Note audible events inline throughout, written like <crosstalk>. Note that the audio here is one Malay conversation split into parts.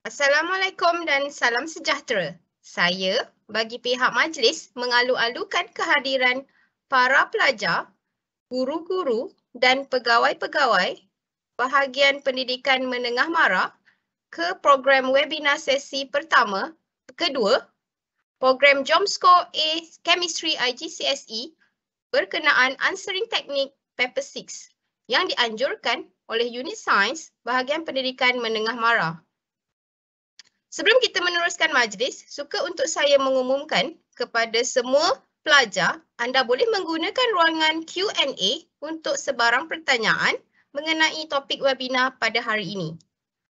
Assalamualaikum dan salam sejahtera. Saya bagi pihak majlis mengalu-alukan kehadiran para pelajar, guru-guru dan pegawai-pegawai bahagian pendidikan menengah mara ke program webinar sesi pertama, kedua, program JOMSCO A Chemistry IGCSE berkenaan answering technique paper 6 yang dianjurkan oleh unit sains bahagian pendidikan menengah mara. Sebelum kita meneruskan majlis, suka untuk saya mengumumkan kepada semua pelajar, anda boleh menggunakan ruangan Q&A untuk sebarang pertanyaan mengenai topik webinar pada hari ini.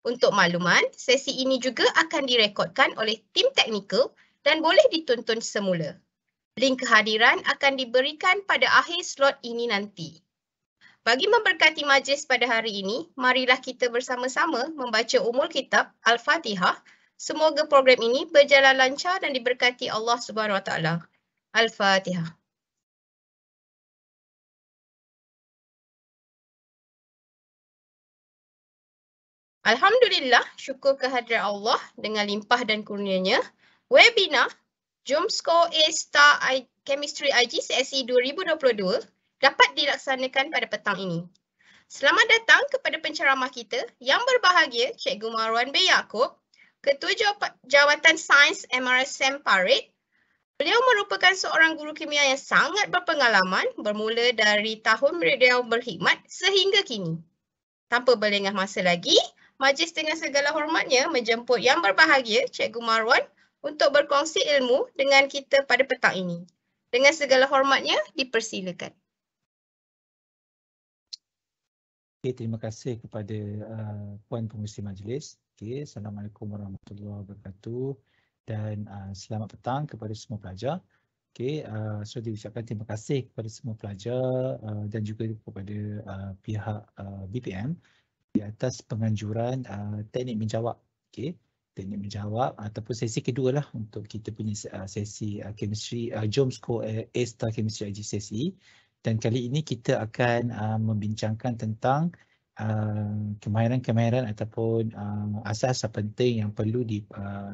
Untuk makluman, sesi ini juga akan direkodkan oleh tim teknikal dan boleh ditonton semula. Link kehadiran akan diberikan pada akhir slot ini nanti. Bagi memberkati majlis pada hari ini, marilah kita bersama-sama membaca umul kitab Al-Fatihah Semoga program ini berjalan lancar dan diberkati Allah Subhanahu Wa Taala. Al-Fatihah. Alhamdulillah, syukur kehadiran Allah dengan limpah dan kurnianya. Webinar Jumsco A Star I Chemistry IG CSE 2022 dapat dilaksanakan pada petang ini. Selamat datang kepada penceramah kita yang berbahagia Cikgu Marwan B. Yaakob Ketua Jawatan Sains MRSM Parit. Beliau merupakan seorang guru kimia yang sangat berpengalaman bermula dari tahun beliau berkhidmat sehingga kini. Tanpa berlengah masa lagi, majlis dengan segala hormatnya menjemput yang berbahagia Cikgu Marwan untuk berkongsi ilmu dengan kita pada petang ini. Dengan segala hormatnya, dipersilakan. Okay, terima kasih kepada uh, Puan Pengurusi Majlis. Okay, Assalamualaikum warahmatullahi wabarakatuh dan uh, selamat petang kepada semua pelajar. Okay, uh, so diucapkan terima kasih kepada semua pelajar uh, dan juga kepada uh, pihak uh, BPM di atas penganjuran uh, teknik menjawab. Okay, teknik menjawab ataupun sesi kedua lah untuk kita punya uh, sesi uh, chemistry, uh, Jom Score eh, A-Star Chemistry IGCSE dan kali ini kita akan uh, membincangkan tentang uh, kemahiran-kemahiran uh, ataupun uh, asas penting yang perlu di, uh,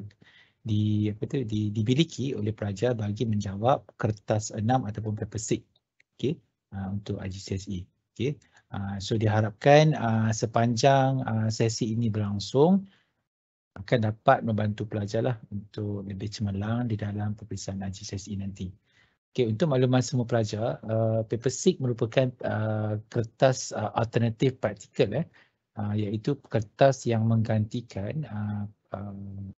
di apa tu di, dibiliki oleh pelajar bagi menjawab kertas enam ataupun paper 6 okey uh, untuk IGCSE okey Uh, so diharapkan uh, sepanjang uh, sesi ini berlangsung akan dapat membantu pelajarlah untuk lebih cemerlang di dalam perpisahan IGCSE nanti. Okay, untuk makluman semua pelajar, uh, paper 6 merupakan uh, kertas uh, alternatif praktikal eh, uh, iaitu kertas yang menggantikan uh, um,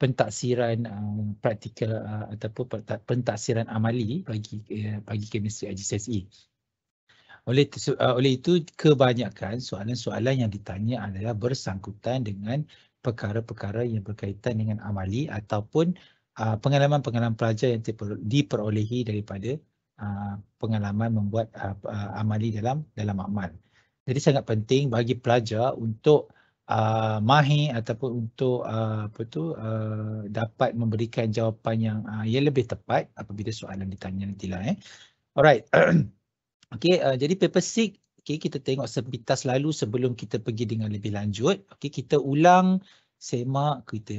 pentaksiran um, praktikal uh, ataupun pentaksiran amali bagi uh, bagi chemistry IGCSE. Oleh, uh, oleh itu, kebanyakan soalan-soalan yang ditanya adalah bersangkutan dengan perkara-perkara yang berkaitan dengan amali ataupun Ah, pengalaman-pengalaman pelajar yang diperolehi daripada uh, pengalaman membuat uh, uh, amali dalam dalam amal. Jadi sangat penting bagi pelajar untuk uh, mahir ataupun untuk uh, apa tu uh, dapat memberikan jawapan yang uh, yang lebih tepat apabila soalan ditanya nantilah eh. Alright. <clears throat> okay, uh, jadi paper six, okay, kita tengok sepintas lalu sebelum kita pergi dengan lebih lanjut. Okay, kita ulang semak, kita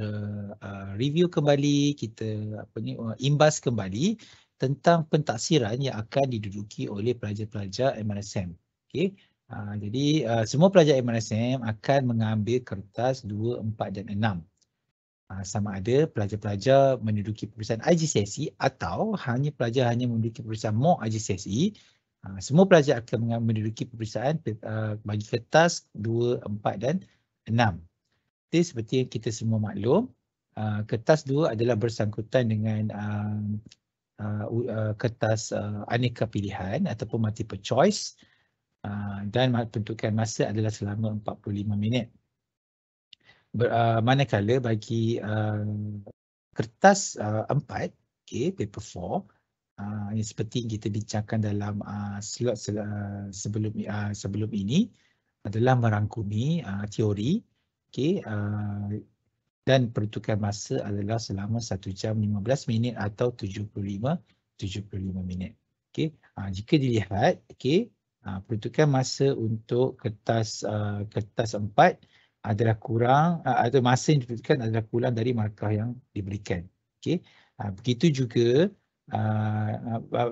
uh, review kembali, kita apa ni uh, imbas kembali tentang pentaksiran yang akan diduduki oleh pelajar-pelajar MRSM. Okay, Uh, jadi uh, semua pelajar MRSM akan mengambil kertas 2, 4 dan 6. Uh, sama ada pelajar-pelajar menduduki peperiksaan IGCSE atau hanya pelajar hanya menduduki peperiksaan mock IGCSE. Uh, semua pelajar akan menduduki peperiksaan uh, bagi kertas 2, 4 dan 6. Jadi seperti yang kita semua maklum, uh, kertas dua adalah bersangkutan dengan uh, uh, uh, kertas uh, aneka pilihan ataupun multiple choice uh, dan bentukan masa adalah selama 45 minit. Ber, uh, manakala bagi uh, kertas uh, empat, okay, paper four, Uh, yang seperti yang kita bincangkan dalam uh, slot uh, sebelum uh, sebelum ini adalah merangkumi uh, teori Okay, uh, ah, dan peruntukan masa adalah selama 1 jam 15 minit atau 75 75 minit. Okay, uh, ah, jika dilihat, okay, uh, ah, peruntukan masa untuk kertas uh, kertas 4 adalah kurang uh, atau masa yang diperlukan adalah kurang dari markah yang diberikan. Okay, uh, begitu juga uh, uh,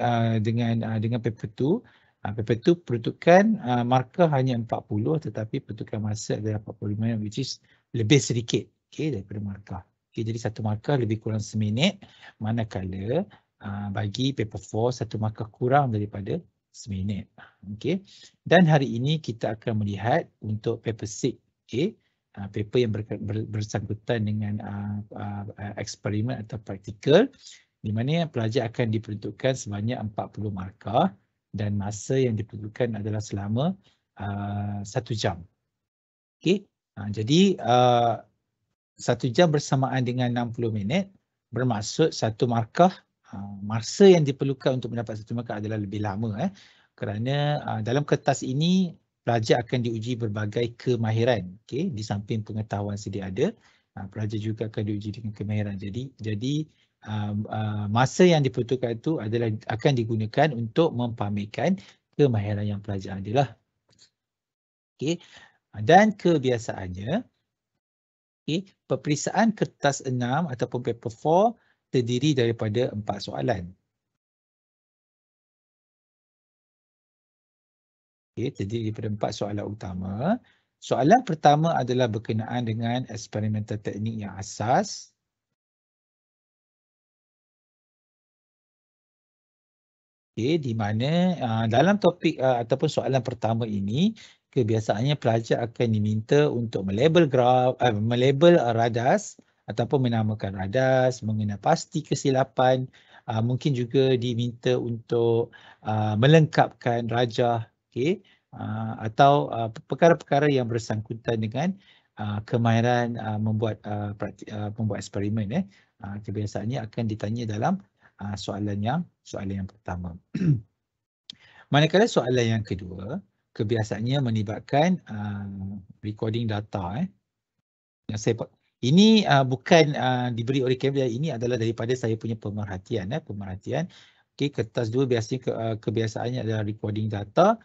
uh, dengan uh, dengan paper 2 Ah, paper tu peruntukan uh, markah hanya 40 tetapi peruntukan masa adalah 45 yang which is lebih sedikit okay, daripada markah. Okay, jadi satu markah lebih kurang seminit manakala uh, bagi paper 4 satu markah kurang daripada seminit. Okay. Dan hari ini kita akan melihat untuk paper 6. Okay. Uh, paper yang ber, ber, bersangkutan dengan uh, uh, eksperimen atau praktikal di mana pelajar akan diperuntukkan sebanyak 40 markah dan masa yang diperlukan adalah selama uh, satu jam. Okay, uh, jadi uh, satu jam bersamaan dengan 60 minit bermaksud satu markah uh, masa yang diperlukan untuk mendapat satu markah adalah lebih lama eh. kerana uh, dalam kertas ini pelajar akan diuji berbagai kemahiran okay. di samping pengetahuan sedia ada uh, pelajar juga akan diuji dengan kemahiran jadi jadi Um, uh, masa yang diperuntukkan itu adalah akan digunakan untuk mempamerkan kemahiran yang pelajar adalah. Okey. Ah, dan kebiasaannya okey, peperiksaan kertas 6 ataupun paper 4 terdiri daripada empat soalan. Okey, terdiri daripada 4 soalan utama. Soalan pertama adalah berkenaan dengan eksperimental teknik yang asas. Okay, di mana uh, dalam topik uh, ataupun soalan pertama ini kebiasaannya pelajar akan diminta untuk melabel graf, uh, melabel radas ataupun menamakan radas, mengenai pasti kesilapan, uh, mungkin juga diminta untuk uh, melengkapkan rajah okay, uh, atau perkara-perkara uh, yang bersangkutan dengan uh, kemahiran uh, membuat, uh, prakti, uh, membuat eksperimen. Eh. Uh, kebiasaannya akan ditanya dalam Ah, soalan yang soalan yang pertama. <clears throat> Manakala soalan yang kedua kebiasaannya melibatkan uh, recording data eh. Yang saya ini uh, bukan uh, diberi oleh Cambridge ini adalah daripada saya punya pemerhatian eh pemerhatian. Okey kertas dua biasanya ke, uh, kebiasaannya adalah recording data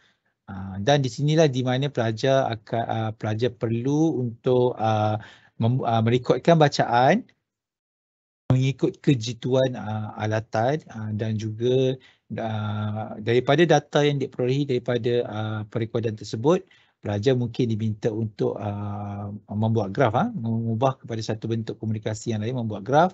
uh, dan di sinilah di mana pelajar akan uh, pelajar perlu untuk uh, merekodkan bacaan mengikut kejituan uh, ah, alatan uh, dan juga uh, daripada data yang diperolehi daripada uh, perikodan tersebut pelajar mungkin diminta untuk uh, membuat graf uh, mengubah kepada satu bentuk komunikasi yang lain membuat graf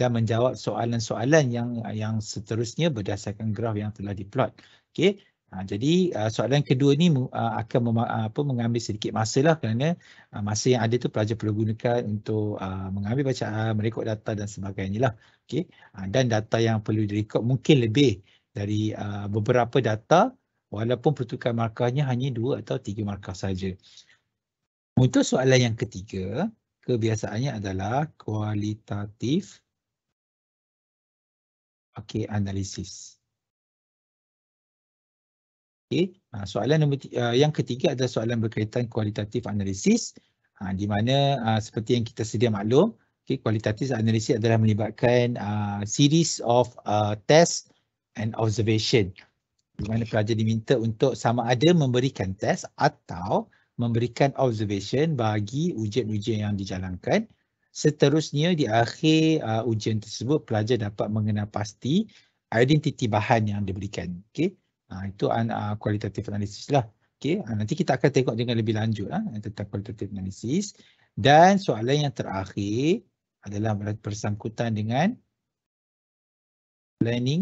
dan menjawab soalan-soalan yang yang seterusnya berdasarkan graf yang telah diplot okey Ha, jadi uh, soalan kedua ni uh, akan mema- uh, apa, mengambil sedikit masa lah kerana uh, masa yang ada tu pelajar perlu gunakan untuk uh, mengambil bacaan, merekod data dan sebagainya lah. Okay. Uh, ha, dan data yang perlu direkod mungkin lebih dari uh, beberapa data walaupun pertukaran markahnya hanya dua atau tiga markah saja. Untuk soalan yang ketiga, kebiasaannya adalah kualitatif okay, analisis. Okey, ah, soalan nombor tiga, ah, yang ketiga adalah soalan berkaitan kualitatif analisis ah, di mana seperti yang kita sedia maklum, okey kualitatif analisis adalah melibatkan uh, series of uh, test and observation di mana pelajar diminta untuk sama ada memberikan test atau memberikan observation bagi ujian-ujian yang dijalankan. Seterusnya di akhir uh, ujian tersebut pelajar dapat mengenal pasti identiti bahan yang diberikan. Okey. Ha, itu kualitatif ah, uh, analisis lah. Okay. Uh, ah, nanti kita akan tengok dengan lebih lanjut uh, tentang kualitatif analisis. Dan soalan yang terakhir adalah bersangkutan dengan planning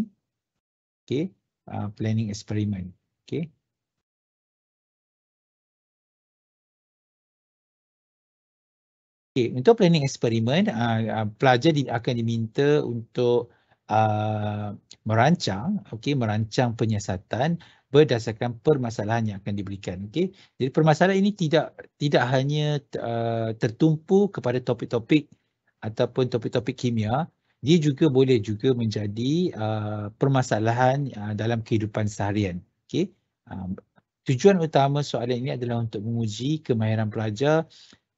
okay, uh, planning eksperimen. Okay. Okay, untuk planning eksperimen, uh, uh, pelajar di, akan diminta untuk uh, merancang okay, merancang penyiasatan berdasarkan permasalahan yang akan diberikan okay? jadi permasalahan ini tidak tidak hanya uh, tertumpu kepada topik-topik ataupun topik-topik kimia dia juga boleh juga menjadi uh, permasalahan uh, dalam kehidupan seharian okey uh, tujuan utama soalan ini adalah untuk menguji kemahiran pelajar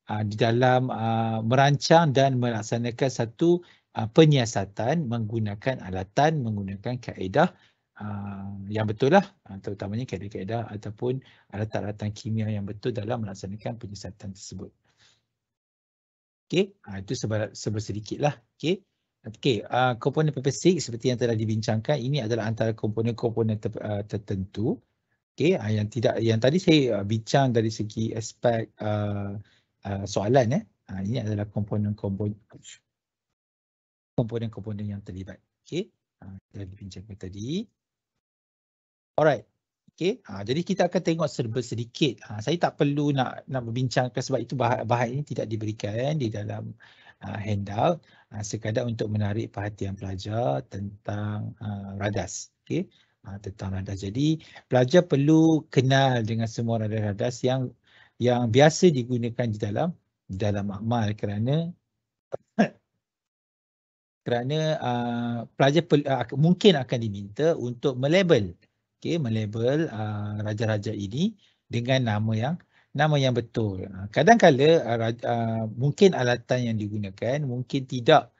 uh, di dalam uh, merancang dan melaksanakan satu Ah, penyiasatan menggunakan alatan, menggunakan kaedah ah, yang betul lah, ah, terutamanya kaedah-kaedah ataupun alatan-alatan kimia yang betul dalam melaksanakan penyiasatan tersebut. Okey, itu sebersedikit lah. Okey. Okey, uh, komponen purposeik seperti yang telah dibincangkan ini adalah antara komponen-komponen ter, uh, tertentu. Okey, uh, yang tidak yang tadi saya uh, bincang dari segi aspek uh, uh, soalan eh. Uh, ini adalah komponen-komponen komponen-komponen yang terlibat. Okey. Ha, bincangkan tadi. Alright. Okey. Ha, jadi kita akan tengok serba sedikit. Ha, saya tak perlu nak nak membincangkan sebab itu bahan-bahan ini tidak diberikan di dalam uh, handout. Ha, sekadar untuk menarik perhatian pelajar tentang uh, radas. Okey. Ha, tentang radas. Jadi pelajar perlu kenal dengan semua radas-radas yang yang biasa digunakan di dalam di dalam makmal kerana kerana uh, pelajar pel, uh, mungkin akan diminta untuk melabel okey melabel ah, raja-raja uh, ini dengan nama yang nama yang betul. Kadang-kadang uh, uh, mungkin alatan yang digunakan mungkin tidak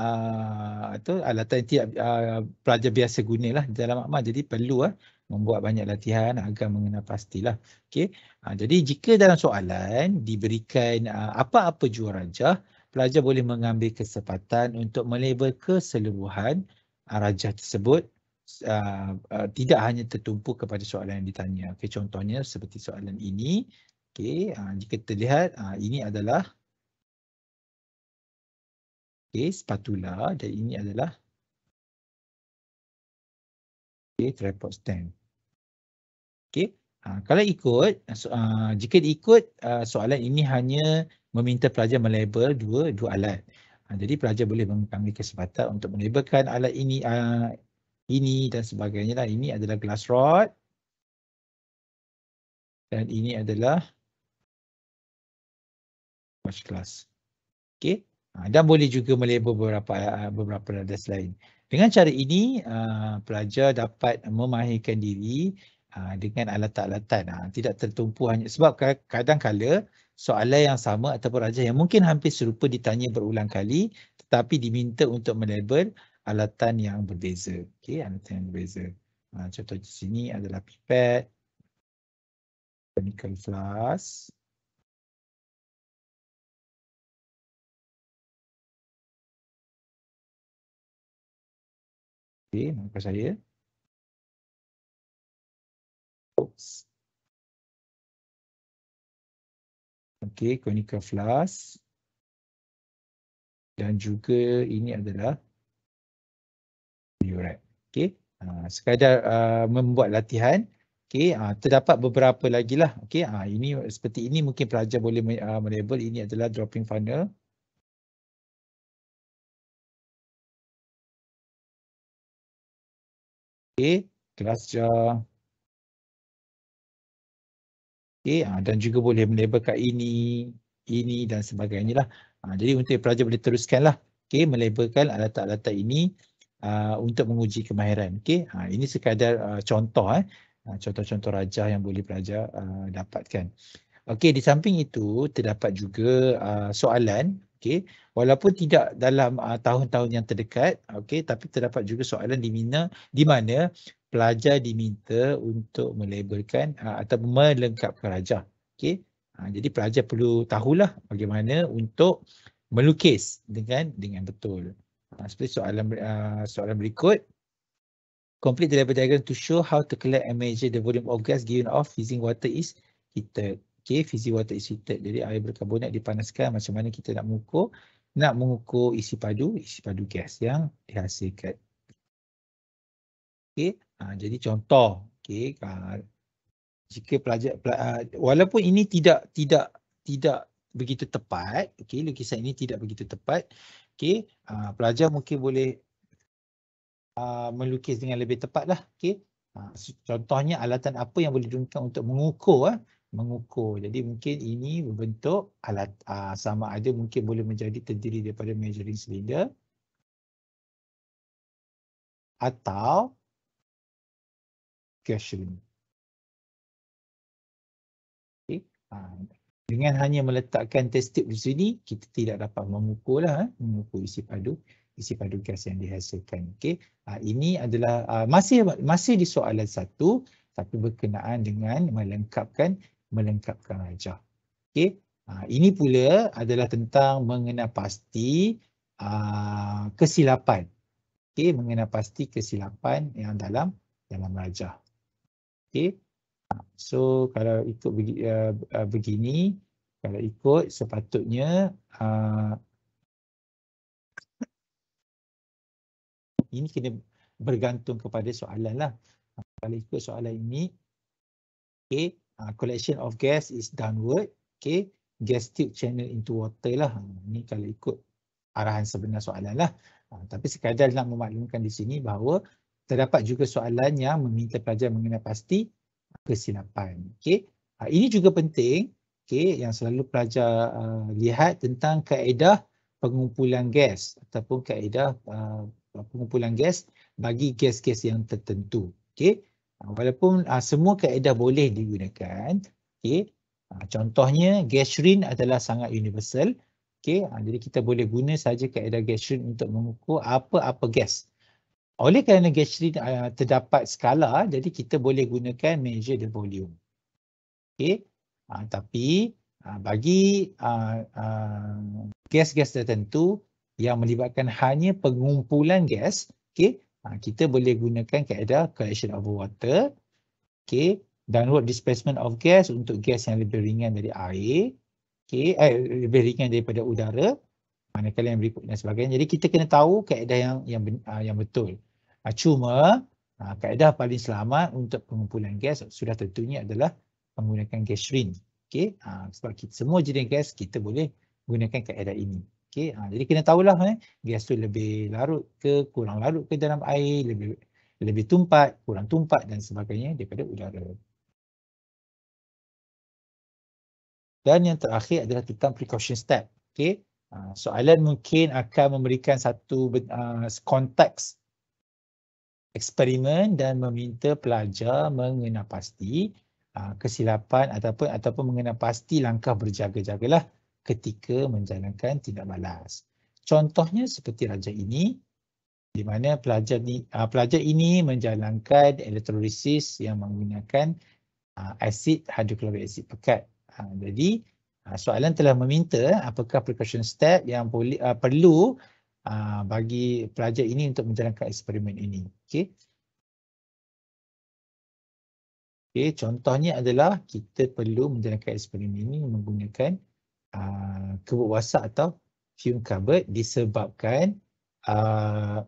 uh, atau alatan yang tidak uh, pelajar biasa gunalah dalam makmal jadi perlu uh, membuat banyak latihan agar mengenal pastilah. Okey. Uh, jadi jika dalam soalan diberikan uh, apa-apa jua rajah pelajar boleh mengambil kesempatan untuk melabel keseluruhan rajah tersebut Uh, uh, tidak hanya tertumpu kepada soalan yang ditanya. Okay, contohnya seperti soalan ini. Okay, uh, ah, jika terlihat uh, ini adalah okay, spatula dan ini adalah okay, tripod stand. Okay, uh, kalau ikut, uh, jika ikut uh, soalan ini hanya meminta pelajar melabel dua dua alat. Ha, jadi pelajar boleh mengambil kesempatan untuk melabelkan alat ini ini dan sebagainya. lah. Ini adalah glass rod dan ini adalah watch glass. Okay. Ha, dan boleh juga melabel beberapa beberapa alat lain. Dengan cara ini pelajar dapat memahirkan diri dengan alat-alatan. Ha, tidak tertumpu hanya sebab kadang-kadang soalan yang sama ataupun rajah yang mungkin hampir serupa ditanya berulang kali tetapi diminta untuk melabel alatan yang berbeza. Okey, alatan yang berbeza. Ha, contoh di sini adalah pipet, chemical flask, Okay, nampak saya. Oops. Okey, conica flask. Dan juga ini adalah biuret. Okey, ah, sekadar uh, membuat latihan. Okey, uh, terdapat beberapa lagi lah. Okey, uh, ini seperti ini mungkin pelajar boleh uh, melabel. Ini adalah dropping funnel. Okey, kelas jar. Okay, ah, dan juga boleh melabel ini, ini dan sebagainya lah. Ah, jadi untuk pelajar boleh teruskan lah. Okay, melabelkan alat-alat ini uh, untuk menguji kemahiran. Okay, ha, ini sekadar uh, contoh, eh. contoh-contoh eh. rajah yang boleh pelajar uh, dapatkan. Okay, di samping itu terdapat juga uh, soalan. Okay, walaupun tidak dalam tahun-tahun uh, yang terdekat, okay, tapi terdapat juga soalan di mana, di mana pelajar diminta untuk melabelkan uh, atau melengkapkan rajah. Okey. Uh, jadi pelajar perlu tahulah bagaimana untuk melukis dengan dengan betul. Uh, seperti soalan uh, soalan berikut. Complete the label diagram to show how to collect and measure the volume of gas given off using water is heated. Okay, fizzy water is heated. Jadi air berkarbonat dipanaskan macam mana kita nak mengukur. Nak mengukur isi padu, isi padu gas yang dihasilkan. Okay. Ha, jadi contoh, okey, ha, jika pelajar, pelajar ha, walaupun ini tidak tidak tidak begitu tepat, okay, lukisan ini tidak begitu tepat, okey, ha, pelajar mungkin boleh ha, melukis dengan lebih tepatlah, okey. Contohnya alatan apa yang boleh digunakan untuk mengukur, ha? mengukur. Jadi mungkin ini berbentuk alat ha, sama ada mungkin boleh menjadi terdiri daripada measuring cylinder atau Gershwin. Okay. Ha. Dengan hanya meletakkan test tube di sini, kita tidak dapat mengukur, lah, eh. mengukur isi padu isi padu gas yang dihasilkan. Okay. Ha. Ini adalah ha. masih masih di soalan satu tapi berkenaan dengan melengkapkan melengkapkan raja. Okay. Ha. Ini pula adalah tentang mengenal pasti ha. kesilapan. Okay, mengenai pasti kesilapan yang dalam dalam rajah. Okay. So kalau ikut begi, uh, uh, begini, kalau ikut sepatutnya uh, ini kena bergantung kepada soalan lah. Kalau ikut soalan ini, okay, uh, collection of gas is downward, okay, gas tube channel into water lah. Ha, ini kalau ikut arahan sebenar soalan lah. Uh, tapi sekadar nak memaklumkan di sini bahawa terdapat juga soalan yang meminta pelajar mengenai pasti kesilapan. Okey. Ha, ini juga penting, okey, yang selalu pelajar uh, lihat tentang kaedah pengumpulan gas ataupun kaedah uh, pengumpulan gas bagi gas-gas yang tertentu. Okey. Ha, walaupun uh, semua kaedah boleh digunakan, okey. Uh, contohnya gasrin adalah sangat universal. Okey, jadi kita boleh guna saja kaedah gasrin untuk mengukur apa-apa gas. Oleh kerana gastrin uh, terdapat skala, jadi kita boleh gunakan measure the volume. Okey, uh, tapi uh, bagi gas-gas uh, uh, tertentu yang melibatkan hanya pengumpulan gas, okey, uh, kita boleh gunakan kaedah collection of water, okey, downward displacement of gas untuk gas yang lebih ringan dari air, okey, eh, lebih ringan daripada udara, manakala yang berikut dan sebagainya. Jadi kita kena tahu kaedah yang yang, uh, yang betul. Ha, cuma ha, kaedah paling selamat untuk pengumpulan gas sudah tentunya adalah menggunakan gas ring. Okay. Ha, ah, sebab kita, semua jenis gas kita boleh gunakan kaedah ini. Okay. Ha, jadi kena tahulah eh, gas tu lebih larut ke kurang larut ke dalam air, lebih lebih tumpat, kurang tumpat dan sebagainya daripada udara. Dan yang terakhir adalah tentang precaution step. Okay. Soalan mungkin akan memberikan satu konteks eksperimen dan meminta pelajar mengenal pasti ah, kesilapan ataupun ataupun mengenal pasti langkah berjaga-jagalah ketika menjalankan tindak balas. Contohnya seperti raja ini di mana pelajar ni ah, pelajar ini menjalankan elektrolisis yang menggunakan ah, asid hidroklorik asid pekat. Jadi soalan telah meminta apakah precaution step yang perlu bagi pelajar ini untuk menjalankan eksperimen ini. Okey. Okey, contohnya adalah kita perlu menjalankan eksperimen ini menggunakan uh, ah, kubuk wasak atau fume cupboard disebabkan uh,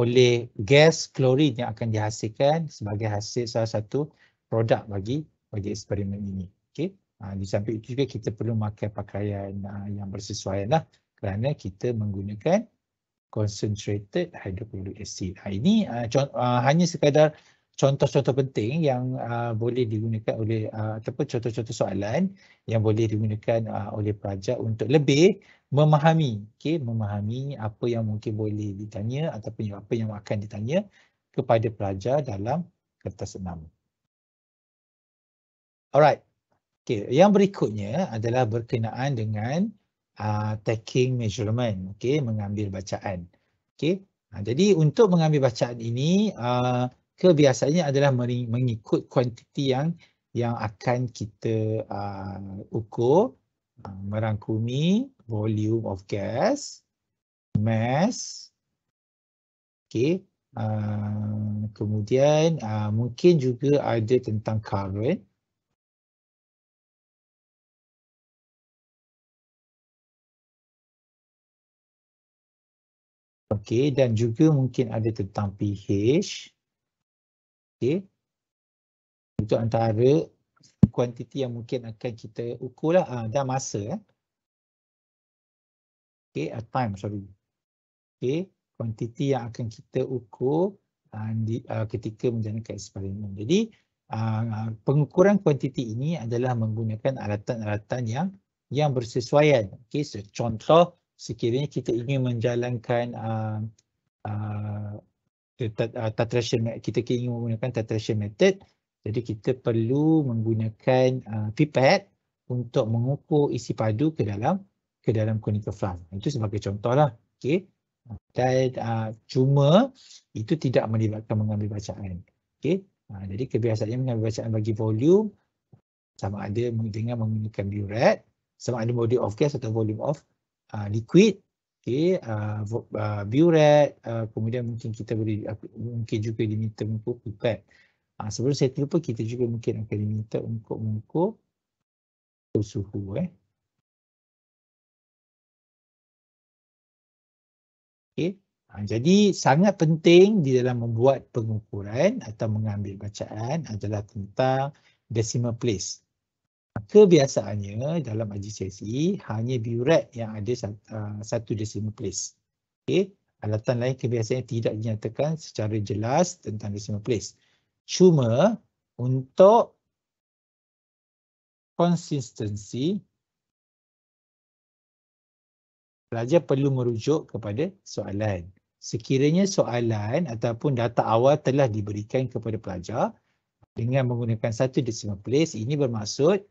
oleh gas klorin yang akan dihasilkan sebagai hasil salah satu produk bagi bagi eksperimen ini. Okey. Ha, di samping itu juga kita perlu memakai pakaian ha, yang bersesuaian lah kerana kita menggunakan concentrated hydrochloric acid. Ha, ini uh, ha, contoh, ha, uh, hanya sekadar contoh-contoh penting yang uh, boleh digunakan oleh uh, ataupun contoh-contoh soalan yang boleh digunakan uh, oleh pelajar untuk lebih memahami okay, memahami apa yang mungkin boleh ditanya ataupun apa yang akan ditanya kepada pelajar dalam kertas enam. Alright, okay. yang berikutnya adalah berkenaan dengan Ah, taking measurement, okay, mengambil bacaan. Okay. Ha, ah, jadi untuk mengambil bacaan ini, uh, kebiasaannya adalah mengikut kuantiti yang yang akan kita uh, ukur, uh, merangkumi volume of gas, mass, okay. Uh, kemudian uh, mungkin juga ada tentang current, Okey dan juga mungkin ada tentang pH. Okey. Itu antara kuantiti yang mungkin akan kita ukurlah ah dan masa eh. Okey, a ah, time sorry. Okey, kuantiti yang akan kita ukur ah, di, uh, ketika menjalankan eksperimen. Jadi uh, pengukuran kuantiti ini adalah menggunakan alatan-alatan yang yang bersesuaian. Okey, so, contoh sekiranya kita ingin menjalankan uh, ah, uh, ah, tetration ah, kita ingin menggunakan tetration method jadi kita perlu menggunakan uh, pipet untuk mengukur isi padu ke dalam ke dalam conical flask itu sebagai contohlah okey dan uh, cuma itu tidak melibatkan mengambil bacaan okey uh, jadi kebiasaannya mengambil bacaan bagi volume sama ada dengan menggunakan burette sama ada body of gas atau volume of uh, liquid okay, uh, uh, buret uh, kemudian mungkin kita boleh mungkin juga diminta mengukur pipet uh, sebelum saya terlupa kita juga mungkin akan diminta untuk mengukur suhu eh okey uh, jadi sangat penting di dalam membuat pengukuran atau mengambil bacaan adalah tentang decimal place kebiasaannya dalam adjacency hanya buret yang ada uh, satu decimal place. Okay. Alatan lain kebiasaannya tidak dinyatakan secara jelas tentang decimal place. Cuma untuk konsistensi, pelajar perlu merujuk kepada soalan. Sekiranya soalan ataupun data awal telah diberikan kepada pelajar dengan menggunakan satu decimal place, ini bermaksud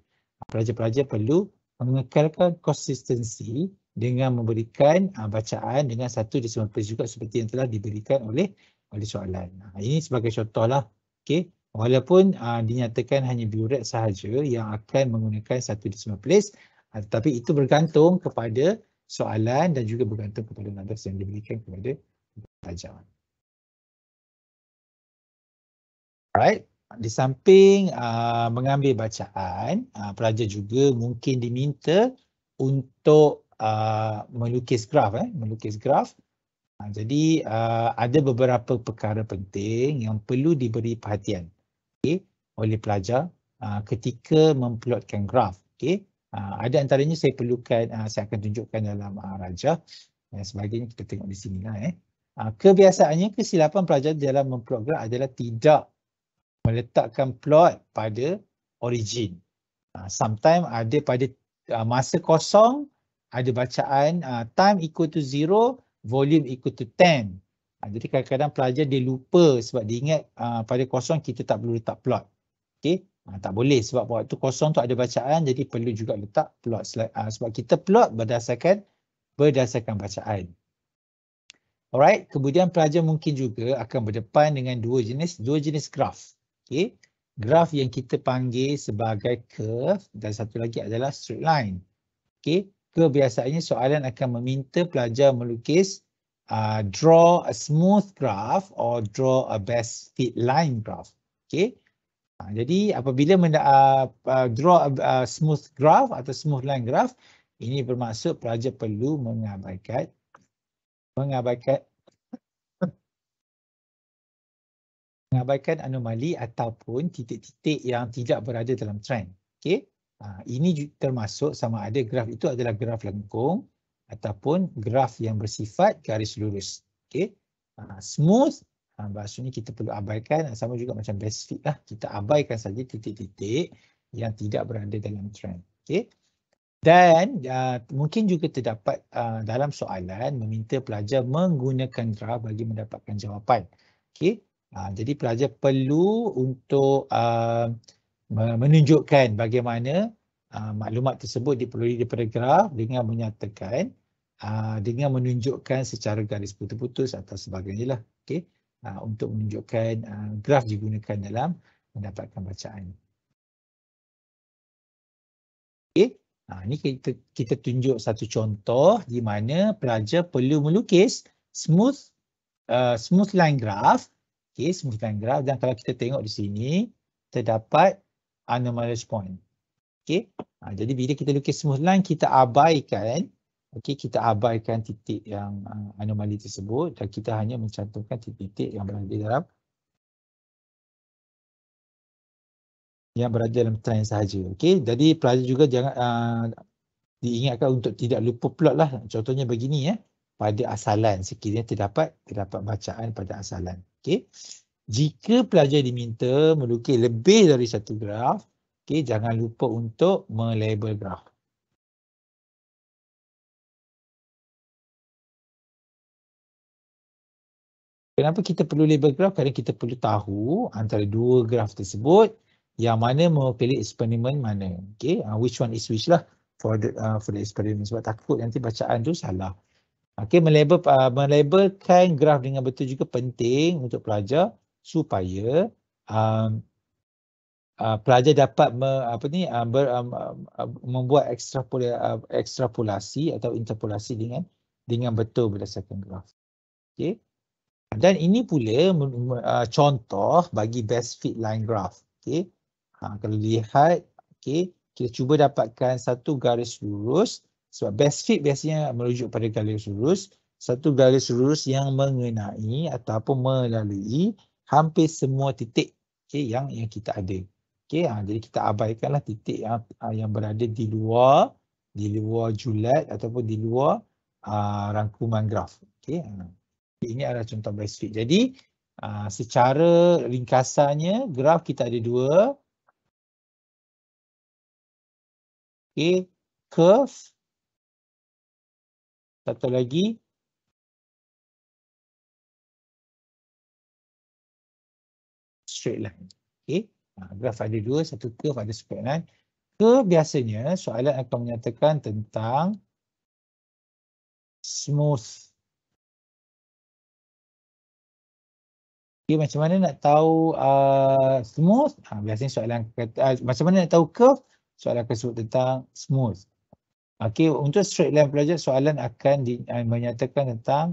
pelajar-pelajar perlu mengekalkan konsistensi dengan memberikan uh, bacaan dengan satu decimal place juga seperti yang telah diberikan oleh oleh soalan. Uh, ini sebagai contohlah. Okay. Walaupun uh, dinyatakan hanya biuret sahaja yang akan menggunakan satu decimal place uh, tapi itu bergantung kepada soalan dan juga bergantung kepada nantas yang diberikan kepada pelajar. Alright di samping uh, mengambil bacaan, uh, pelajar juga mungkin diminta untuk uh, melukis graf. Eh, melukis graf. Uh, jadi uh, ada beberapa perkara penting yang perlu diberi perhatian okay, oleh pelajar uh, ketika memplotkan graf. Okay. Uh, ada antaranya saya perlukan, uh, saya akan tunjukkan dalam uh, raja dan sebagainya. Kita tengok di sini. Lah, eh. Uh, kebiasaannya kesilapan pelajar dalam memplot graf adalah tidak meletakkan plot pada origin. Ah, Sometimes ada pada ah, masa kosong, ada bacaan ah, time equal to zero, volume equal to ten. Jadi kadang-kadang pelajar dia lupa sebab dia ingat pada kosong kita tak perlu letak plot. Okay? Tak boleh sebab waktu kosong tu ada bacaan jadi perlu juga letak plot. Sebab kita plot berdasarkan berdasarkan bacaan. Alright, kemudian pelajar mungkin juga akan berdepan dengan dua jenis dua jenis graf. Okey, graf yang kita panggil sebagai curve dan satu lagi adalah straight line. Okey, kebiasaannya soalan akan meminta pelajar melukis uh, draw a smooth graph or draw a best fit line graph. Okey. Ha, jadi apabila menda, uh, uh, draw a, a uh, smooth graph atau smooth line graph, ini bermaksud pelajar perlu mengabaikan mengabaikan mengabaikan anomali ataupun titik-titik yang tidak berada dalam trend. Okey. Ha, ini termasuk sama ada graf itu adalah graf lengkung ataupun graf yang bersifat garis lurus. Okey. Ha, smooth. Ha, Maksudnya kita perlu abaikan sama juga macam best fit lah. Kita abaikan saja titik-titik yang tidak berada dalam trend. Okey. Dan uh, mungkin juga terdapat uh, dalam soalan meminta pelajar menggunakan graf bagi mendapatkan jawapan. Okey. Ha, jadi pelajar perlu untuk uh, menunjukkan bagaimana uh, maklumat tersebut diperoleh daripada graf dengan menyatakan uh, dengan menunjukkan secara garis putus-putus atau sebagainya lah. Okay. Ha, untuk menunjukkan graf digunakan dalam mendapatkan bacaan. Okay. Ha, ini kita, kita tunjuk satu contoh di mana pelajar perlu melukis smooth uh, smooth line graph Okey, simpulkan graf dan kalau kita tengok di sini, terdapat anomalous point. Okey, ha, jadi bila kita lukis smooth line, kita abaikan, okey, kita abaikan titik yang uh, anomali tersebut dan kita hanya mencantumkan titik-titik yang berada dalam yang berada dalam trend sahaja. Okey, jadi pelajar juga jangan uh, diingatkan untuk tidak lupa plot lah. Contohnya begini ya, pada asalan sekiranya terdapat, terdapat bacaan pada asalan. Okey. Jika pelajar diminta melukis lebih dari satu graf, okey jangan lupa untuk melabel graf. Kenapa kita perlu label graf? Kerana kita perlu tahu antara dua graf tersebut yang mana mau pilih eksperimen mana. Okey, uh, which one is which lah for the uh, for the eksperimen sebab takut nanti bacaan tu salah. Okey, melabel, uh, melabelkan graf dengan betul juga penting untuk pelajar supaya um, uh, pelajar dapat me, apa ni, um, ber, um, um, um membuat ekstrapola, uh, ekstrapolasi atau interpolasi dengan dengan betul berdasarkan graf. Okey. Dan ini pula uh, contoh bagi best fit line graph. Okay. Ha, kalau lihat, okay, kita cuba dapatkan satu garis lurus sebab best fit biasanya merujuk pada garis lurus. Satu garis lurus yang mengenai ataupun melalui hampir semua titik okay, yang yang kita ada. Okay, ha, jadi kita abaikanlah titik yang ah, yang berada di luar di luar julat ataupun di luar aa, ah, rangkuman graf. Okay. Ha. Ini adalah contoh best fit. Jadi aa, ah, secara ringkasannya graf kita ada dua. Okay. Curve satu lagi. Straight line. Okay. Ah, Graf ada dua, satu curve ada straight line. Kan? Kebiasanya soalan akan menyatakan tentang smooth. Okay, macam mana nak tahu uh, smooth? Ha, biasanya soalan kata, uh, macam mana nak tahu curve? Soalan akan sebut tentang smooth. Okey, untuk straight line pelajar soalan akan di, eh, menyatakan tentang